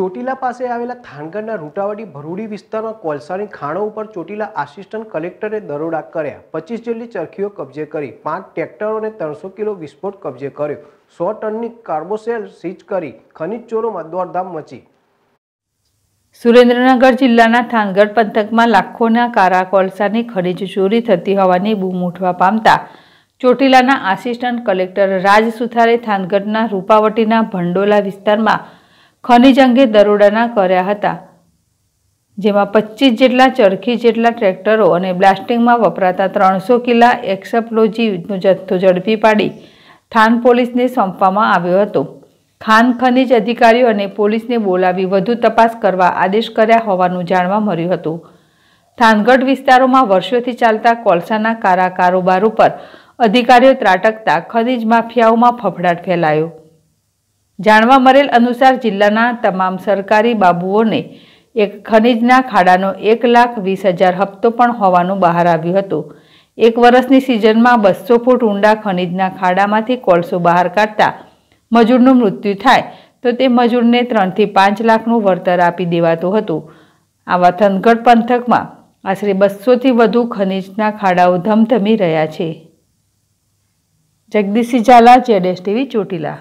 ચોટીલા પાસે આવેલા થાનગઢના રૂટાવાડી ભરૂડી વિસ્તારમાં કોલસાની ખાણો ઉપર ચોટીલા આસિસ્ટન્ટ કલેક્ટરે દરોડા કર્યા પચીસ જેટલી ચરખીઓ કબજે કરી પાંચ ટ્રેક્ટરો અને ત્રણસો કિલો વિસ્ફોટ કબજે કર્યો સો ટનની કાર્બોસેલ સીઝ કરી ખનિજ ચોરોમાં દોડધામ મચી સુરેન્દ્રનગર જિલ્લાના થાનગઢ પંથકમાં લાખોના કારા કોલસાની ખનિજ ચોરી થતી હોવાની બૂમ ઉઠવા પામતા ચોટીલાના આસિસ્ટન્ટ કલેક્ટર રાજ સુથારે થાનગઢના રૂપાવટીના ભંડોલા વિસ્તારમાં ખનિજ અંગે દરોડાના કર્યા હતા જેમાં પચીસ જેટલા ચરખી જેટલા ટ્રેક્ટરો અને બ્લાસ્ટિંગમાં વપરાતા ત્રણસો કિલા એક્સપ્લોજીનો જથ્થો ઝડપી પાડી થાન પોલીસને સોંપવામાં આવ્યો હતો ખાન ખનીજ અધિકારીઓ અને પોલીસને બોલાવી વધુ તપાસ કરવા આદેશ કર્યા હોવાનું જાણવા મળ્યું હતું થાનગઢ વિસ્તારોમાં વર્ષોથી ચાલતા કોલસાના કારા કારોબાર ઉપર અધિકારીઓ ત્રાટકતા ખનીજ માફિયાઓમાં ફફડાટ ફેલાયો જાણવા મળેલ અનુસાર જિલ્લાના તમામ સરકારી બાબુઓને એક ખનીજના ખાડાનો એક લાખ વીસ હજાર હપ્તો પણ હોવાનું બહાર આવ્યું હતું એક વર્ષની સિઝનમાં બસો ફૂટ ઊંડા ખનીજના ખાડામાંથી કોલસો બહાર કાઢતા મજૂરનું મૃત્યુ થાય તો તે મજૂરને ત્રણથી પાંચ લાખનું વળતર આપી દેવાતું હતું આવા થનગઢ પંથકમાં આશરે બસોથી વધુ ખનીજના ખાડાઓ ધમધમી રહ્યા છે જગદીશ ઝાલા જેડેશ ટીવી ચોટીલા